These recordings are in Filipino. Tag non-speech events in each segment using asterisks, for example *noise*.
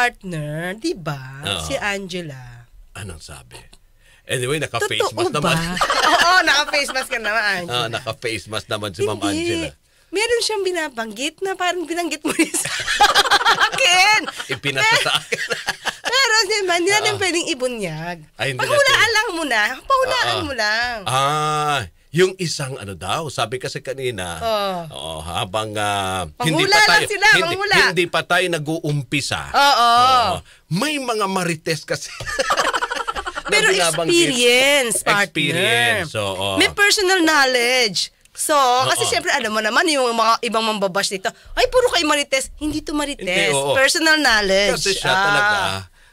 partner, di ba? Si Angela. Anong sabi? Anyway, naka-face mask naman. *laughs* Oo, naka-face mask ka naman, Angela. Ah, naka-face mask naman si Ma'am Angela. Meron siyang binabanggit na parang binanggit mo rin sa *laughs* akin. Ipinasa sa akin. Pero diba, hindi natin ah. pwedeng ibunyag. Ay, hindi natin. Paghulaan lang muna. Pahulaan Ah, ah. mo lang. Ah, yung isang ano daw, sabi kasi kanina, oh. Oh, habang uh, hindi pa tayo sila, hindi, hindi pa tayo nag-uumpisa. Oo. Oh, oh. oh, may mga marites kasi. Pero *laughs* experience, partner. Experience, so, Oh, oh. May personal knowledge. So, kasi oo. syempre alam mo naman yung mga ibang mambabash dito, ay puro kay Marites, hindi to Marites, hindi, personal knowledge. Kasi siya ah. talaga.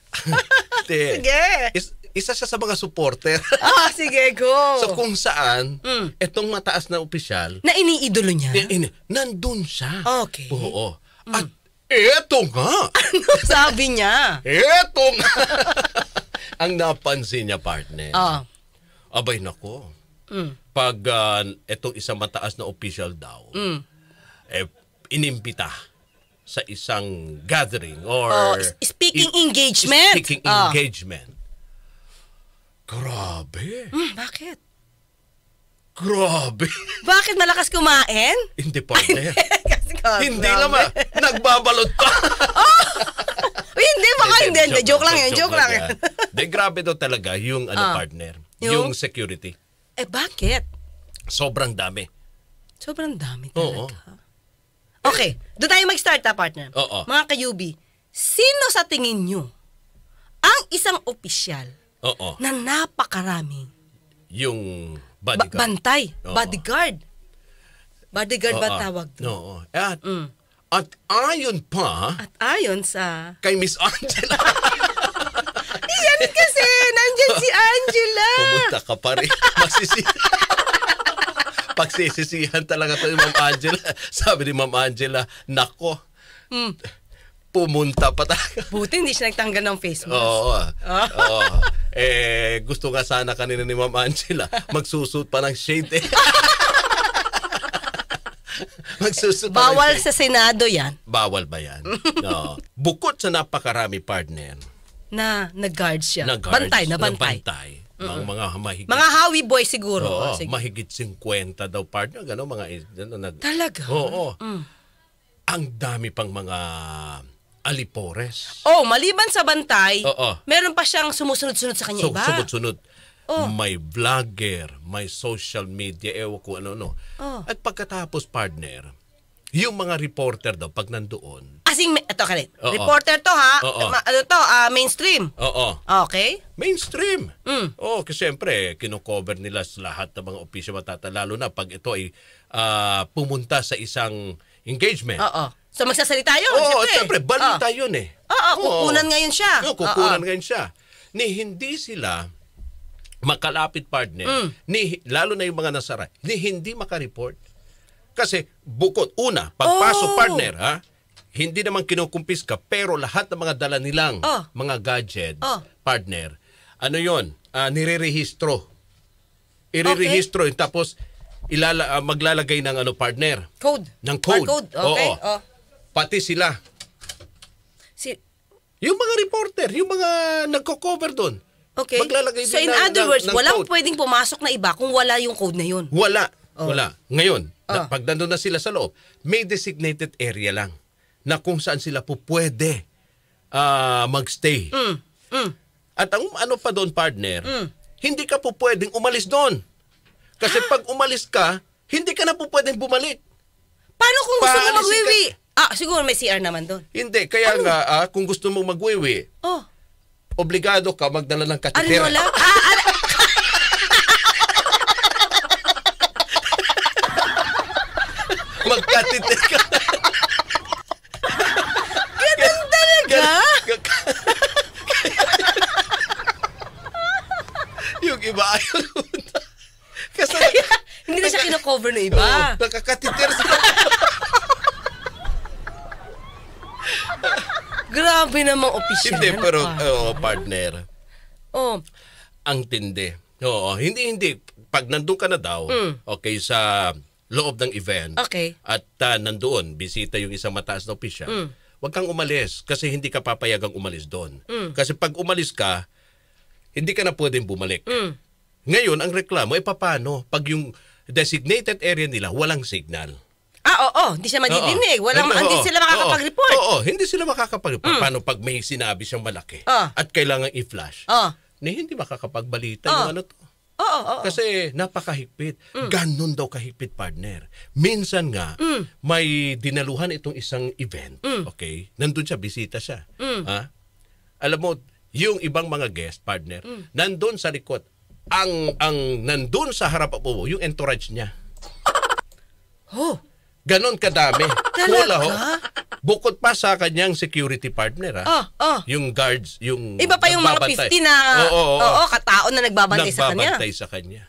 *laughs* *laughs* Sige. Is, isa siya sa mga supporter. *laughs* Ah, sige, go! so kung saan, mm. etong mataas na opisyal. Na iniidolo niya? In, in, nandun siya. Okay. Oo. Mm. At eto nga. *laughs* Ano sabi niya? eto nga. *laughs* Ang napansin niya, partner. Ah. Oh. Abay, nako. Mm. Pag uh, etong isang mataas na opisyal daw, mm. eh, inimpita sa isang gathering or... Oh, speaking engagement. Speaking oh. engagement Grabe. Hmm, bakit? Grabe. Bakit malakas kumain? Hindi partner. hindi naman. Nagbabalot pa. *laughs* oh! hindi, baka hindi. Joke, joke lang yun, joke, lang yun. Hindi, grabe daw talaga yung ano, ah. partner. Yung? yung security. Eh, bakit? Sobrang dami. Sobrang dami talaga. Oo. Okay, doon tayo mag-start ha, ah, partner. Oo. Mga kayubi, sino sa tingin nyo ang isang opisyal Oo. na napakaraming Yung bodyguard. ba- bantay, Oo. bodyguard. Bodyguard ba Oo. tawag? doon? Oo. At, mm. at ayon pa At ayon sa... kay Miss Angela, *laughs* Yan kasi, nandyan si Angela. pumunta ka pa rin. *laughs* Magsisi... Pagsisisihan talaga to ni Ma'am Angela. Sabi ni Ma'am Angela, nako, mm pumunta pa tayo. Buti hindi siya nagtanggal ng face mask. Oo. Oh. oo. Eh, gusto nga sana kanina ni Ma'am Angela, magsusot pa ng shade eh. *laughs* magsusot pa ng shade. sa Senado yan. Bawal ba yan? No. *laughs* Bukod sa napakarami partner. Na nag-guard siya. Na guards, bantay, na bantay. Na bantay. Mga, mga mahigit. Mga Howie boy siguro. Oo, oh, mahigit 50 daw partner. Gano'n mga... Ano, nag, Talaga? Oo. Oh, oh. Mm. Ang dami pang mga Alipores. Oh, maliban sa bantay, Oo. meron pa siyang sumusunod-sunod sa kanya So, iba. sunod-sunod. Oh. May vlogger, may social media, ewan ko ano-ano. Oh. At pagkatapos, partner, yung mga reporter daw, pag nandoon, As in, ito kalit. Oo. Reporter to ha. Oo. Ma- ano to, ah, mainstream. oo, Okay? mainstream. Mm. Oh, kasi siyempre, kinocover nila lahat ng mga opisyo matata, lalo na pag ito ay ah, pumunta sa isang engagement. Oo. So magsasalita yun, oh, siyempre. siyempre, balita ah. yun eh. Oo, kukunan ngayon siya. Oo, kukunan ngayon siya. Ni hindi sila makalapit partner, Mm. ni, lalo na yung mga nasara, ni hindi makareport. Kasi bukod, una, pagpasok Oh. partner, ha? Hindi naman kinukumpiska, pero lahat ng mga dala nilang Oh. mga gadget, Oh. partner, ano yon ah, nirerehistro. Irerehistro, tapos ilala, ah, maglalagay ng ano partner, Code. ng code. Barcode, okay. Oo. Oh. Pati sila. Si... Yung mga reporter, yung mga nagko-cover doon. Okay. Maglalagay so in na, other ng, ng walang code. pwedeng pumasok na iba kung wala yung code na yun. Wala. Oh. Wala. Ngayon, oh. na, pag nandun na sila sa loob, may designated area lang na kung saan sila po pwede uh, magstay. Mm. Mm. At ang ano pa doon, partner, mm. hindi ka po pwedeng umalis doon. Kasi ah. pag umalis ka, hindi ka na po pwedeng bumalik. Paano kung gusto mo magwiwi? Ka, Ah, siguro may CR naman doon. Hindi, kaya ano? nga, ah, kung gusto mong magwiwi, Oh, obligado ka magdala ng katitira. arinola? *laughs* ah, ar- Magkatitira ka. Ganun talaga? *laughs* Yung iba ayaw. *laughs* Kasi, Hindi na siya kinocover ng iba. nakakatitira sa Grabe namang opisyal. Hindi, pero oh, partner. Oh. Ang tindi. Oo, hindi, hindi. Pag nandun ka na daw, mm. okay, sa loob ng event, okay. at uh, nandoon, bisita yung isang mataas na opisyal, mm. huwag kang umalis kasi hindi ka papayagang umalis doon. Mm. Kasi pag umalis ka, hindi ka na pwedeng bumalik. Mm. Ngayon, ang reklamo, eh paano? Pag yung designated area nila, walang signal. Ah, oo, oh, hindi siya madidinig. Walang, oo, hindi sila makakapag-report. Oo, oo, hindi sila makakapag-report. Mm. Paano pag may sinabi siyang malaki oh. at kailangan i-flash? Oh. Ah. Na hindi makakapagbalita oh. yung ah. ano to. Oo, oh, oo. Oh, Kasi napakahigpit. Mm. Ganun daw kahigpit, partner. Minsan nga, mm. may dinaluhan itong isang event. Mm. Okay? Nandun siya, bisita siya. Mm. Ha? Alam mo, yung ibang mga guest, partner, mm. nandun sa likod. Ang, ang nandun sa harap po, yung entourage niya. *laughs* Oh. Ganon kadami. Ah, talaga? ho. Bukod pa sa kanyang security partner, ha? Ah. Oh, oh. Yung guards, yung Iba pa yung mga 50 na, oo, oo, oo. oo katao na nagbabantay, nagbabantay sa kanya. Nagbabantay sa kanya.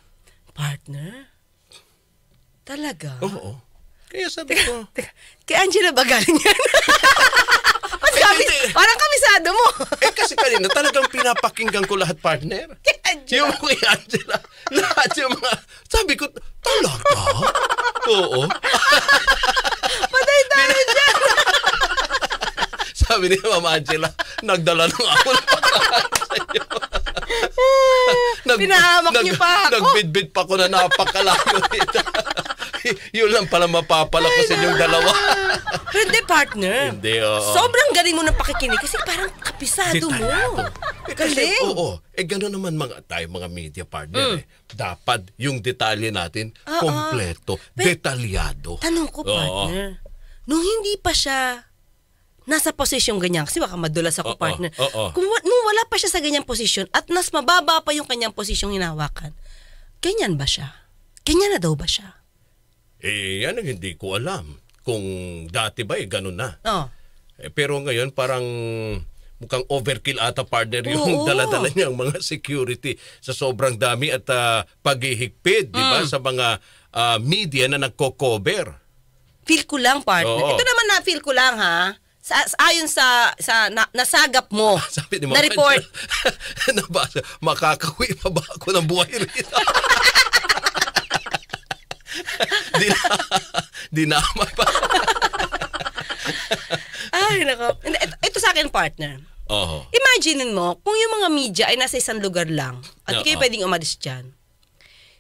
Partner? Talaga? Oo. oo. Kaya sabi ko... Teka, kay Angela ba galing yan? Mas *laughs* eh, kami, parang kamisado mo. *laughs* eh kasi kanina talagang pinapakinggan ko lahat partner. Kay Angela. Yung kay Angela. *laughs* Lahat yung mga... Sabi ko, Talaga? *laughs* Oo. *laughs* Patay tayo dyan. *laughs* Sabi ni Mama Angela, nagdala ng ako ng pagkain nag, Pinahamak nag, niyo pa ako. Nagbidbid pa ako na napakalayo nito. Yun lang pala mapapala ko sa inyong dalawa. Pero hindi, partner. Hindi, oo. Sobrang galing mo ng pakikinig kasi parang Pisado mo. Eh, kasi, Oh, oo, eh gano'n naman mga tayo, mga media partner. Mm. Eh. Dapat yung detalye natin, uh, kompleto, uh, detalyado. Tanong ko, partner, uh, nung hindi pa siya nasa posisyon ganyan, kasi baka madulas ako, oh, partner. Oh, oh, Kung, nung wala pa siya sa ganyang posisyon at nas mababa pa yung kanyang posisyong hinawakan, ganyan ba siya? Ganyan na daw ba siya? Eh, yan ang hindi ko alam. Kung dati ba, eh, ganun na. Oh. Eh, pero ngayon, parang mukhang overkill ata partner yung dala-dala niyang mga security sa sobrang dami at uh, paghihigpit, mm. di ba, sa mga uh, media na nagko-cover. Feel ko lang, partner. Oo. Ito naman na feel ko lang, ha? Sa, ayon sa, sa na, nasagap mo Sabi ni na report. Nabasa, makakawi pa ba ako ng buhay rito? di na, di na, ay, nako. Ito, ito sa akin, partner. Oo. Imagine mo, kung yung mga media ay nasa isang lugar lang, at Oo. kayo oh. pwedeng umalis dyan,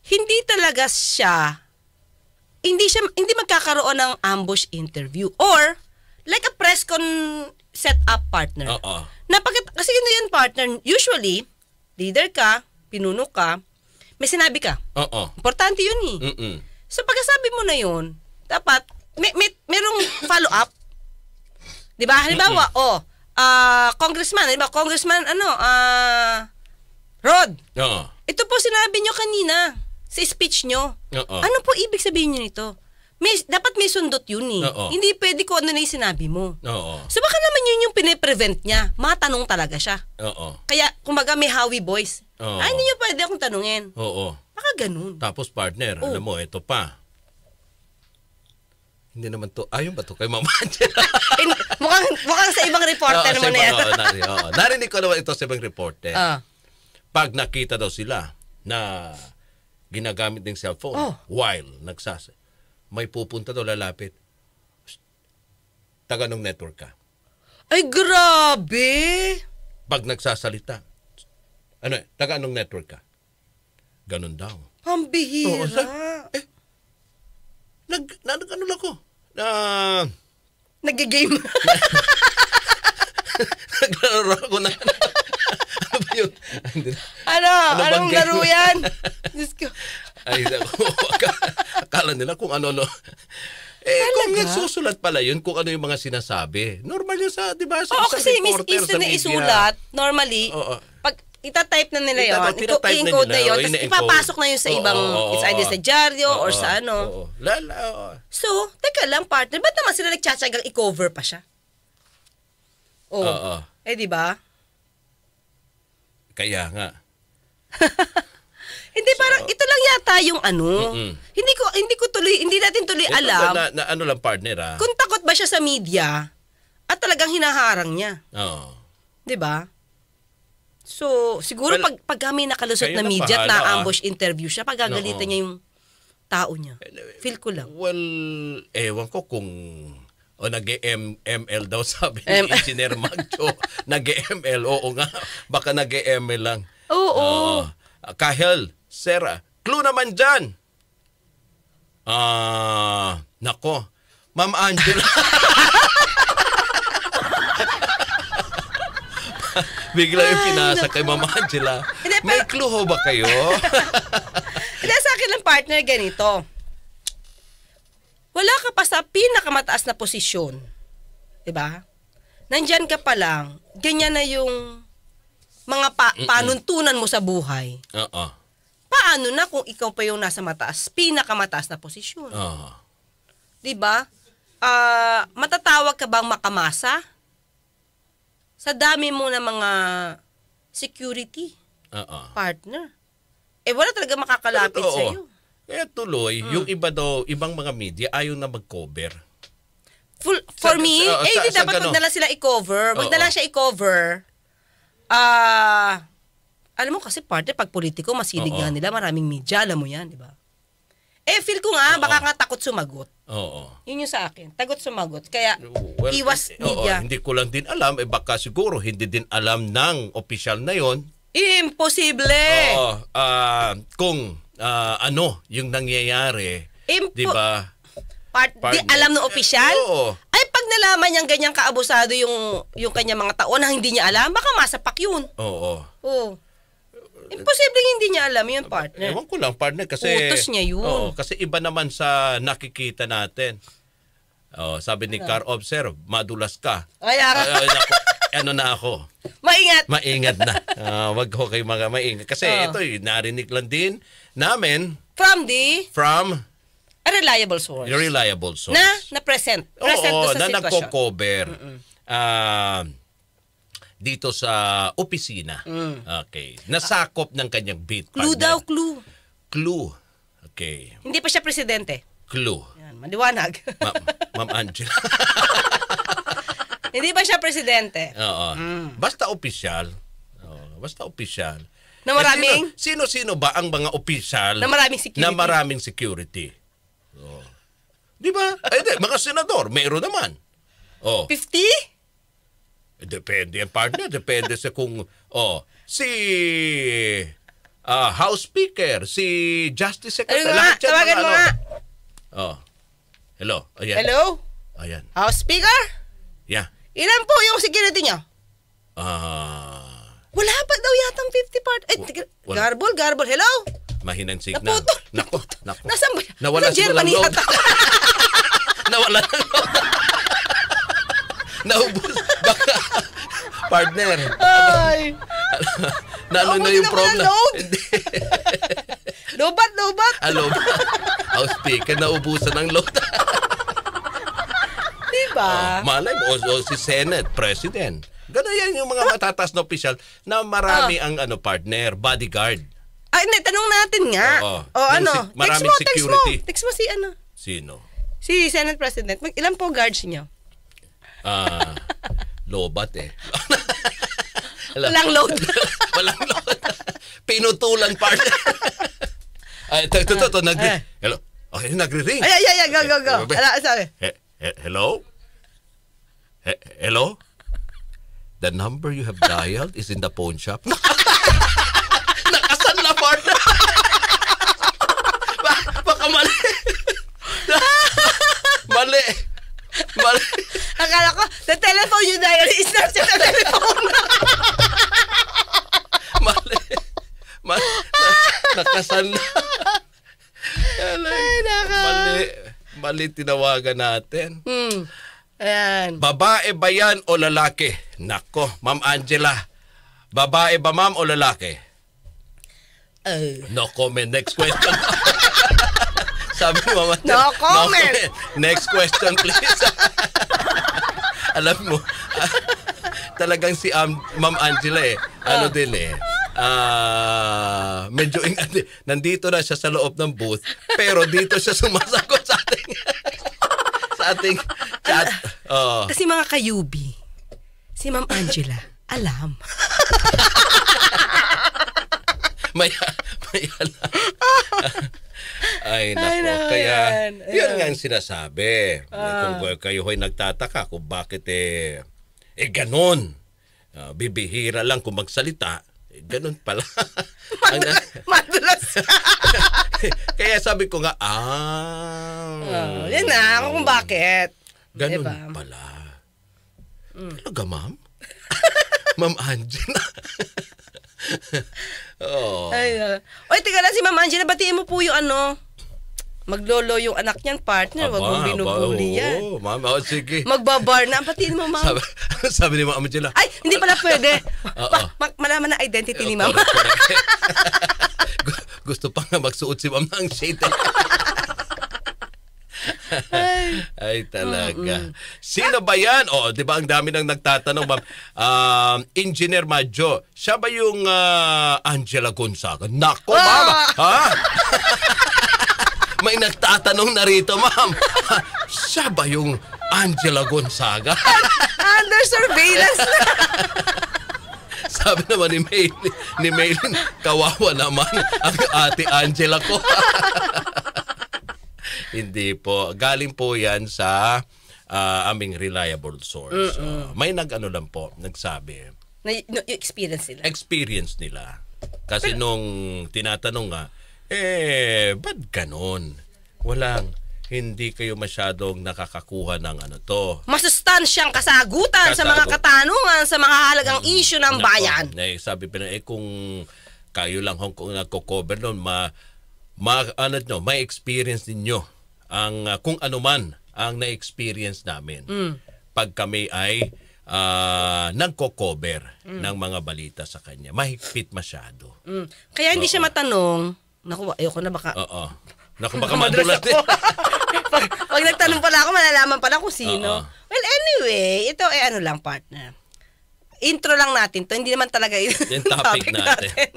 hindi talaga siya, hindi siya, hindi magkakaroon ng ambush interview. Or, like a press con set up partner. Oo. Napakit, kasi yun yun partner, usually, leader ka, pinuno ka, may sinabi ka. Oo. Importante yun eh. Mm-mm. So pagkasabi mo na yun, dapat may, may merong follow up 'Di ba? Halimbawa, mm-hmm. oh, uh, congressman, 'di ba? Congressman ano, uh, Rod. Oo. Ito po sinabi nyo kanina sa speech nyo. Oo. Ano po ibig sabihin nyo nito? May, dapat may sundot yun eh. Oo. Hindi pwede ko ano na yung sinabi mo. Oo. So baka naman yun yung pine-prevent niya. Matanong talaga siya. Oo. Kaya kumbaga may Howie voice. Oo. Ay, ah, hindi nyo pwede akong tanungin. Oo. Baka ganun. Tapos partner, Oo. Oh. alam mo, ito pa. Hindi naman to, ayun ba to kay mama? *laughs* mukhang, mukhang sa ibang reporter oo, mo na yan. oo, narinig, oo. ko naman ito sa ibang reporter. Uh. Pag nakita daw sila na ginagamit ng cellphone oh. while nagsas may pupunta daw lalapit. Taga nung network ka. Ay, grabe! Pag nagsasalita, ano, eh, taga anong network ka? Ganun daw. Ang bihira. Oo, sa, eh, nag, nag, ano lang ko? Na, uh, Nagigame. Naglalaro ako na. ano ba yun? ano? ano anong laro yan? Diyos ko. Ay, akala nila kung ano-ano. Eh, Talaga? kung nagsusulat pala yun, kung ano yung mga sinasabi. Normal yun sa, di ba? Sa, Oo, sa kasi reporter, sa media. isulat, normally, Oo. Ita-type na nila yun. Ito, na nila. Na yun, tapos ipapasok na yun sa oh, ibang, oh, it's either sa dyaryo oh, or sa ano. Oh, Lala, So, teka lang partner, ba't naman sila nagtsatsagang i-cover pa siya? Oh. oh, oh. Eh, di ba? Kaya nga. *laughs* hindi so, parang ito lang yata yung ano. Mm-mm. Hindi ko hindi ko tuloy hindi natin tuloy ito, alam. Na, na, ano lang partner ah. Kung takot ba siya sa media at talagang hinaharang niya. Oo. Oh. 'Di ba? So, siguro well, pag, pag kami nakalusot na media at ah. na-ambush interview siya, pagagalitan no. niya yung tao niya. Eh, eh, Feel ko lang. Well, ewan ko kung o nag-ML daw *laughs* sabi ni Engineer Magcho. *laughs* nag-ML, oo nga. Baka nag-ML lang. Oo. Uh, Kahel, Sarah, clue naman dyan. Ah, uh, nako. Ma'am Angela. *laughs* bigla yung pinasa kay Mama Angela. May clue ho ba kayo? *laughs* Hindi, sa akin ng partner ganito. Wala ka pa sa pinakamataas na posisyon. 'Di ba? Nandyan ka pa lang, ganyan na yung mga pa- panuntunan mo sa buhay. Oo. Paano na kung ikaw pa yung nasa mataas, pinakamataas na posisyon? Oo. 'Di ba? Ah, matatawag ka bang makamasa? sa dami mo na mga security uh-uh. partner, eh wala talaga makakalapit sa iyo. Eh tuloy, mm. yung iba daw, ibang mga media, ayaw na mag-cover. Full, for sa, me, sa, eh, sa, di dapat gano? magdala sila i-cover. Magdala Oo. siya i-cover. Ah, uh, alam mo kasi parte pag politiko, masilig nga nila, maraming media, alam mo yan, di ba? Eh, feel ko nga, Oo. baka nga takot sumagot. Oo. Yun yung sa akin. Takot sumagot. Kaya, Well, iwas eh, oo, hindi ko lang din alam. Eh baka siguro hindi din alam ng official na yon. Imposible! Oo. ah, kung ah, ano yung nangyayari. Impo- di ba? Part, di, alam ng opisyal? Eh, oo. Ay, pag nalaman niyang ganyang kaabusado yung, yung kanya mga taon na hindi niya alam, baka masapak yun. Oo. Oo. Imposible hindi niya alam yung partner. Ewan ko lang, partner. Kasi, Utos niya yun. Oo, kasi iba naman sa nakikita natin. Oh, sabi ni ano? Car Observe, madulas ka. Ay, ara. Ah. ano na ako? Maingat. Maingat na. Uh, wag ho kayo mga maingat. Kasi oh. ito, eh, narinig lang din namin. From the? From? A reliable source. A reliable source. Na, na present. Present Oo, sa na sitwasyon. Na nagko-cover. Mm-mm. Uh, dito sa opisina. Mm. Okay. Nasakop ng kanyang bid. Clue daw, clue. Clue. Okay. Hindi pa siya presidente. Clue. Yan, maliwanag. Ma'am ma, ma Angela. *laughs* Hindi pa siya presidente? Oo. Mm. Basta opisyal. Oo, basta opisyal. Na eh, maraming? Sino-sino ba ang mga opisyal na maraming security? Na maraming security. Oh. Di ba? Eh, di, mga senador, mayroon naman. Oh. 50? Depende partner. Depende sa kung, oh, si uh, House Speaker, si Justice Secretary. Ayun nga, tawagan mo ano. nga. Oh. Hello. Ayan. Hello? Ayan. House Speaker? Yeah. Ilan po yung security niya? Ah. Uh, wala pa daw yatang 50 part. Eh, Ay, wala. garbol, garbol. Hello? Mahinang signal. Naputol. Nako, nako. Nasaan ba? Nawala sa Germany yata. *laughs* Nawala ng *laughs* Naubos partner. Ay. *laughs* Nalo na yung problem. na. *laughs* *laughs* lobat, lobat. Ah, lobat. House speaker, naubusan ng load. diba? Oh, malay mo, o, si Senate, President. Ganun yan yung mga ah. matatas na opisyal na marami oh. ang ano partner, bodyguard. Ay, na, tanong natin nga. Oo. O yung ano, si, text mo, security. text mo. Text mo si ano. Sino? Si Senate President. Mag, ilan po guards niyo? Ah, uh, lobat eh. *laughs* Walang load. *laughs* Walang load. Pinutulan part. *laughs* Ay, ito, ito, ito, nagre... Eh. Hello? Okay, nagre-ring. Ay, ay, ay, go, go, go. Ala, sabi. Hello? Hello? The number you have dialed is in the pawn shop. Nakasan na part. Baka mali. Mali. Mali. Akala ko, the telephone you dial is not just a telephone. *laughs* Mali. Mali. Nakasanda. Ay, naka. Mali. Mali tinawagan natin. Hmm. Ayan. Babae ba yan o lalaki? Nako, Ma'am Angela. Babae ba ma'am o lalaki? Uh. No comment. Next question. *laughs* Sabi mo, no, no comment. comment. *laughs* Next question please alam mo, talagang si um, Ma'am Angela eh, ano ah. din eh, uh, medyo in, nandito na siya sa loob ng booth, pero dito siya sumasagot sa ating sa ating chat. Oh. Kasi mga kayubi, si Ma'am Angela, alam. may, may alam. *laughs* Ay, nako. Ay, nako Kaya, yan. Ay, yun nga ang sinasabi. Eh, ah. Kung kayo ay nagtataka kung bakit eh, eh ganon. Uh, ah, bibihira lang kung magsalita. Eh, ganon pala. *laughs* Madula, madulas *laughs* Kaya sabi ko nga, ah. Oh, yan na, kung bakit. Ganon diba? pala. Mm. Talaga, ma'am? *laughs* ma'am Angela. oh. Ay, uh. Oy, tiga lang si Ma'am Angela, batiin mo po yung ano, Maglolo yung anak niyan, partner. Wag mong binubuli yan. Oo, oh, ma'am. Oh, sige. Magbabar na. Patiin mo, ma'am. Sabi, *laughs* sabi ni mama Angela. Ay, hindi pala *laughs* pwede. Uh-oh. ma- malaman na identity ni ma'am. *laughs* Gusto pa nga magsuot si mama ng shade. Ay talaga. Sino ba 'yan? Oh, 'di ba ang dami nang nagtatanong, ma'am. Um, Engineer Majo, siya ba yung uh, Angela Gonzaga? Nako, mama. Ah! Ha? may nagtatanong na rito, ma'am. *laughs* Siya ba yung Angela Gonzaga? *laughs* Under surveillance na. *laughs* Sabi naman ni Maylin, ni Maylin, kawawa naman ang ate Angela ko. Hindi po. Galing po yan sa uh, aming reliable source. Uh, may nag-ano lang po, nagsabi. Na, no, experience nila. Experience nila. Kasi Pero, nung tinatanong nga, eh, ba't ganon? Walang, hindi kayo masyadong nakakakuha ng ano to. Masustansyang kasagutan Kasagot. sa mga katanungan sa mahalagang mm, isyu ng nako, bayan. Eh, sabi pa na, eh kung kayo lang Hong Kong nagko-cover noon, ma, ma, ano nyo, may experience ninyo ang uh, kung ano man ang na-experience namin mm. pag kami ay uh, nagko-cover mm. ng mga balita sa kanya. Mahigpit masyado. Mm. Kaya hindi Oo. siya matanong Naku, ayoko na baka. Oo. Naku, baka madulas din. Eh. *laughs* pag, pag nagtanong pala ako, malalaman pala kung sino. Oo. Well, anyway, ito ay eh, ano lang, partner. Intro lang natin to. Hindi naman talaga yung, yung topic, topic natin. natin.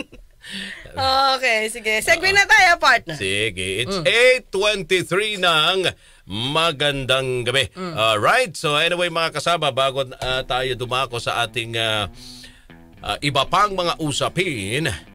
*laughs* okay, sige. Segue na tayo, partner. Sige. It's mm. 8.23 ng magandang gabi. Mm. right. so anyway mga kasama, bago uh, tayo dumako sa ating uh, uh, iba pang mga usapin,